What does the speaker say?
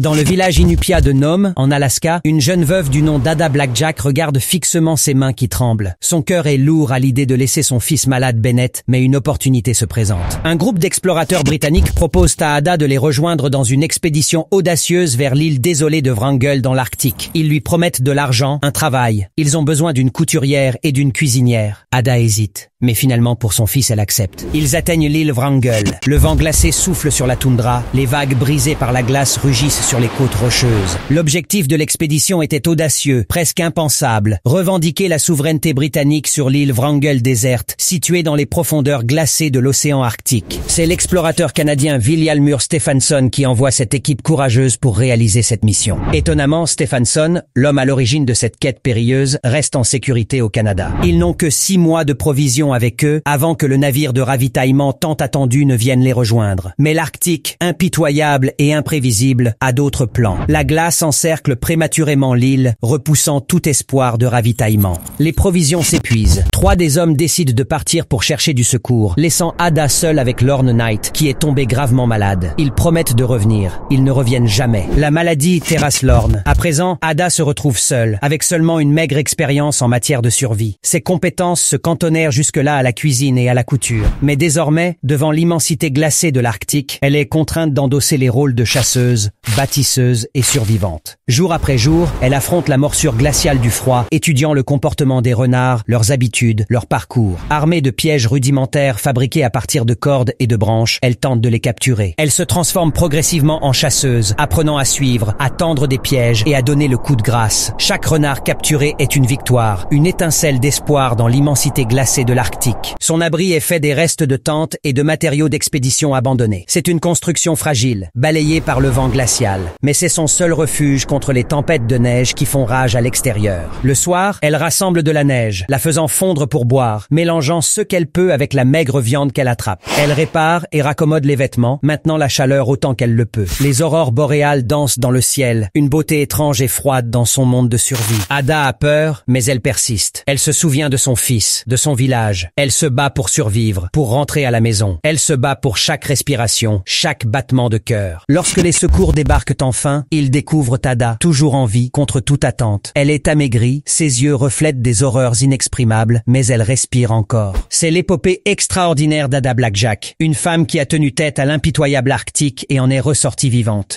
Dans le village Inupia de Nome, en Alaska, une jeune veuve du nom d'Ada Blackjack regarde fixement ses mains qui tremblent. Son cœur est lourd à l'idée de laisser son fils malade Bennett, mais une opportunité se présente. Un groupe d'explorateurs britanniques propose à Ada de les rejoindre dans une expédition audacieuse vers l'île désolée de Wrangell dans l'Arctique. Ils lui promettent de l'argent, un travail. Ils ont besoin d'une couturière et d'une cuisinière. Ada hésite. Mais finalement, pour son fils, elle accepte. Ils atteignent l'île Wrangell. Le vent glacé souffle sur la toundra. Les vagues brisées par la glace rugissent sur les côtes rocheuses. L'objectif de l'expédition était audacieux, presque impensable, revendiquer la souveraineté britannique sur l'île Wrangel déserte, située dans les profondeurs glacées de l'océan Arctique. C'est l'explorateur canadien Villialmur Stephenson qui envoie cette équipe courageuse pour réaliser cette mission. Étonnamment, Stephenson, l'homme à l'origine de cette quête périlleuse, reste en sécurité au Canada. Ils n'ont que six mois de provisions avec eux avant que le navire de ravitaillement tant attendu ne vienne les rejoindre. Mais l'Arctique, impitoyable et imprévisible, a d'autres plans. La glace encercle prématurément l'île, repoussant tout espoir de ravitaillement. Les provisions s'épuisent. Trois des hommes décident de partir pour chercher du secours, laissant Ada seule avec Lorne Knight, qui est tombé gravement malade. Ils promettent de revenir. Ils ne reviennent jamais. La maladie terrasse Lorne. À présent, Ada se retrouve seule, avec seulement une maigre expérience en matière de survie. Ses compétences se cantonnèrent jusque-là à la cuisine et à la couture. Mais désormais, devant l'immensité glacée de l'Arctique, elle est contrainte d'endosser les rôles de chasseuse, bâtisseuse et survivante. Jour après jour, elle affronte la morsure glaciale du froid, étudiant le comportement des renards, leurs habitudes, leur parcours. Armée de pièges rudimentaires fabriqués à partir de cordes et de branches, elle tente de les capturer. Elle se transforme progressivement en chasseuse, apprenant à suivre, à tendre des pièges et à donner le coup de grâce. Chaque renard capturé est une victoire, une étincelle d'espoir dans l'immensité glacée de l'Arctique. Son abri est fait des restes de tentes et de matériaux d'expédition abandonnés. C'est une construction fragile, balayée par le vent glacial. Mais c'est son seul refuge contre les tempêtes de neige qui font rage à l'extérieur. Le soir, elle rassemble de la neige, la faisant fondre pour boire, mélangeant ce qu'elle peut avec la maigre viande qu'elle attrape. Elle répare et raccommode les vêtements, maintenant la chaleur autant qu'elle le peut. Les aurores boréales dansent dans le ciel, une beauté étrange et froide dans son monde de survie. Ada a peur, mais elle persiste. Elle se souvient de son fils, de son village. Elle se bat pour survivre, pour rentrer à la maison. Elle se bat pour chaque respiration, chaque battement de cœur. Lorsque les secours débarquent, que, enfin, il découvrent Tada, toujours en vie, contre toute attente. Elle est amaigrie, ses yeux reflètent des horreurs inexprimables, mais elle respire encore. C'est l'épopée extraordinaire d'Ada Blackjack, une femme qui a tenu tête à l'impitoyable Arctique et en est ressortie vivante.